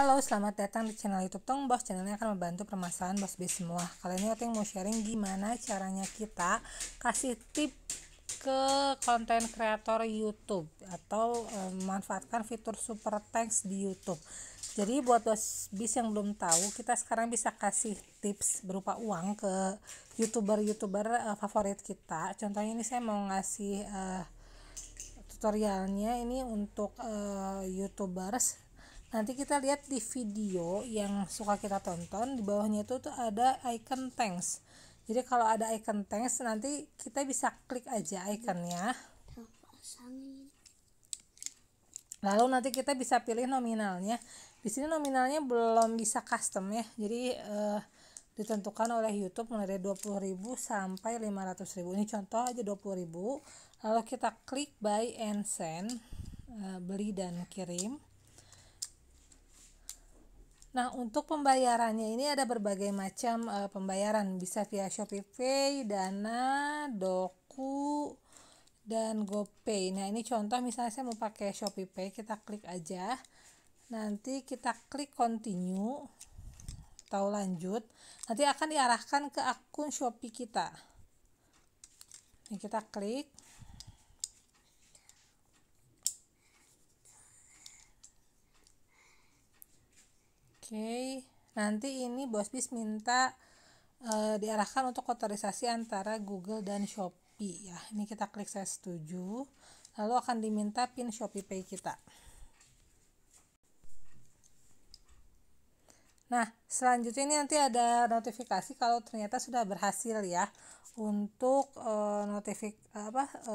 Halo, selamat datang di channel YouTube Tong Bos. Channel ini akan membantu permasalahan Bos bis semua. Kali ini aku yang mau sharing gimana caranya kita kasih tip ke konten kreator YouTube atau memanfaatkan eh, memanfaatkan fitur super thanks di YouTube. Jadi buat bos bis yang belum tahu, kita sekarang bisa kasih tips berupa uang ke youtuber-youtuber uh, favorit kita. Contohnya ini saya mau ngasih uh, tutorialnya ini untuk uh, youtubers nanti kita lihat di video yang suka kita tonton di bawahnya itu tuh ada icon thanks jadi kalau ada icon thanks nanti kita bisa klik aja ikonnya lalu nanti kita bisa pilih nominalnya di sini nominalnya belum bisa custom ya jadi eh, ditentukan oleh YouTube mulai dari 20.000 sampai 500.000 ini contoh aja 20.000 lalu kita klik buy and send eh, beli dan kirim Nah, untuk pembayarannya ini ada berbagai macam uh, pembayaran, bisa via Shopee, Pay, Dana, Doku, dan GoPay. Nah, ini contoh misalnya saya mau pakai Shopee Pay, kita klik aja. Nanti kita klik continue atau lanjut. Nanti akan diarahkan ke akun Shopee kita. Ini kita klik. okay. nanti ini bos bis minta uh, diarahkan untuk otorisasi antara Google dan Shopee ya ini kita klik saya setuju lalu akan diminta pin Shopee Pay kita Nah, selanjutnya ini nanti ada notifikasi kalau ternyata sudah berhasil ya untuk e, notifik apa e,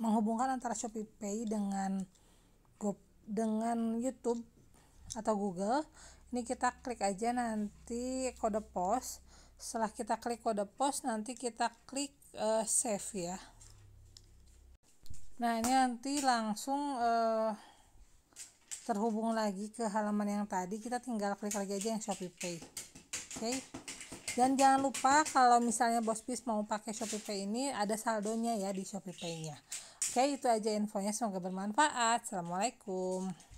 menghubungkan antara Shopee Pay dengan Go, dengan YouTube atau Google ini kita klik aja nanti kode pos setelah kita klik kode pos nanti kita klik uh, save ya nah ini nanti langsung uh, terhubung lagi ke halaman yang tadi kita tinggal klik lagi aja yang Shopee Pay oke okay? dan jangan lupa kalau misalnya Bos bis mau pakai Shopee Pay ini ada saldonya ya di Shopee Pay nya oke okay, itu aja infonya semoga bermanfaat Assalamualaikum